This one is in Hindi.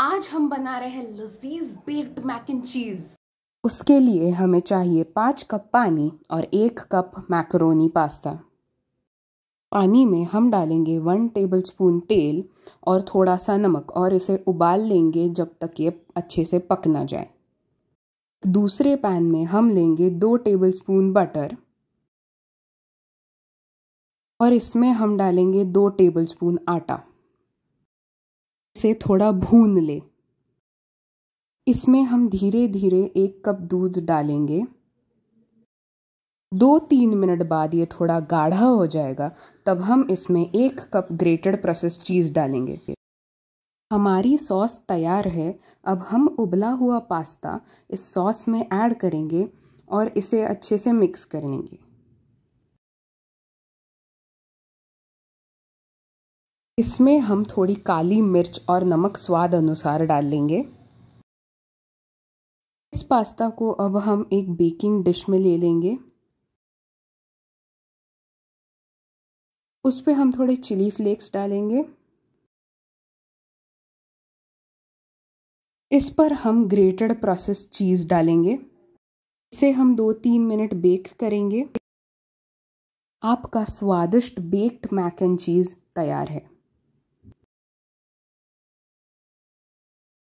आज हम बना रहे हैं लजीज बेक्ड मैक एंड चीज़ उसके लिए हमें चाहिए पाँच कप पानी और एक कप मैकरोनी पास्ता पानी में हम डालेंगे वन टेबल स्पून तेल और थोड़ा सा नमक और इसे उबाल लेंगे जब तक ये अच्छे से पक ना जाए दूसरे पैन में हम लेंगे दो टेबल स्पून बटर और इसमें हम डालेंगे दो टेबल स्पून आटा से थोड़ा भून ले इसमें हम धीरे धीरे एक कप दूध डालेंगे दो तीन मिनट बाद ये थोड़ा गाढ़ा हो जाएगा तब हम इसमें एक कप ग्रेटेड प्रोसेस चीज़ डालेंगे हमारी सॉस तैयार है अब हम उबला हुआ पास्ता इस सॉस में ऐड करेंगे और इसे अच्छे से मिक्स करेंगे इसमें हम थोड़ी काली मिर्च और नमक स्वाद अनुसार डाल लेंगे इस पास्ता को अब हम एक बेकिंग डिश में ले लेंगे उस पर हम थोड़े चिली फ्लेक्स डालेंगे इस पर हम ग्रेटेड प्रोसेस चीज़ डालेंगे इसे हम दो तीन मिनट बेक करेंगे आपका स्वादिष्ट बेक्ड मैक एंड चीज़ तैयार है